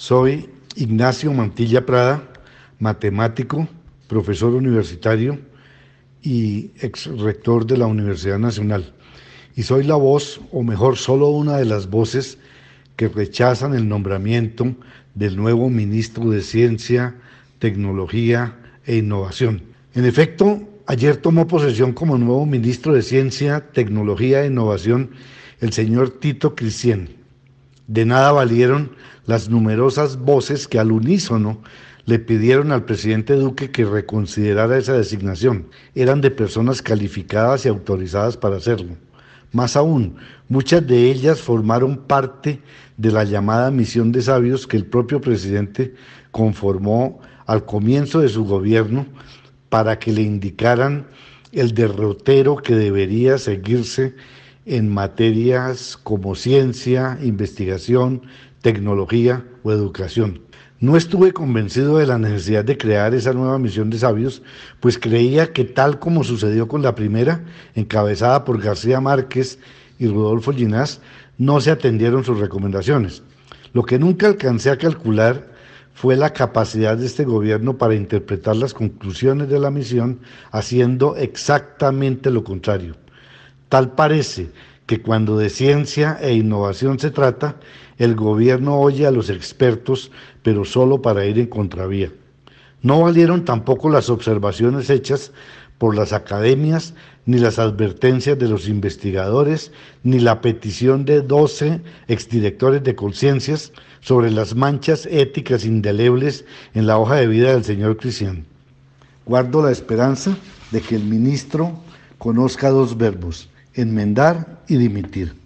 Soy Ignacio Mantilla Prada, matemático, profesor universitario y ex rector de la Universidad Nacional. Y soy la voz, o mejor, solo una de las voces que rechazan el nombramiento del nuevo ministro de Ciencia, Tecnología e Innovación. En efecto, ayer tomó posesión como nuevo ministro de Ciencia, Tecnología e Innovación el señor Tito Cristián. De nada valieron las numerosas voces que al unísono le pidieron al presidente Duque que reconsiderara esa designación. Eran de personas calificadas y autorizadas para hacerlo. Más aún, muchas de ellas formaron parte de la llamada misión de sabios que el propio presidente conformó al comienzo de su gobierno para que le indicaran el derrotero que debería seguirse en materias como ciencia, investigación, tecnología o educación. No estuve convencido de la necesidad de crear esa nueva misión de sabios, pues creía que tal como sucedió con la primera, encabezada por García Márquez y Rodolfo Ginás, no se atendieron sus recomendaciones. Lo que nunca alcancé a calcular fue la capacidad de este gobierno para interpretar las conclusiones de la misión haciendo exactamente lo contrario. Tal parece que cuando de ciencia e innovación se trata, el gobierno oye a los expertos, pero solo para ir en contravía. No valieron tampoco las observaciones hechas por las academias, ni las advertencias de los investigadores, ni la petición de 12 exdirectores de conciencias sobre las manchas éticas indelebles en la hoja de vida del señor Cristian. Guardo la esperanza de que el ministro conozca dos verbos, enmendar y dimitir.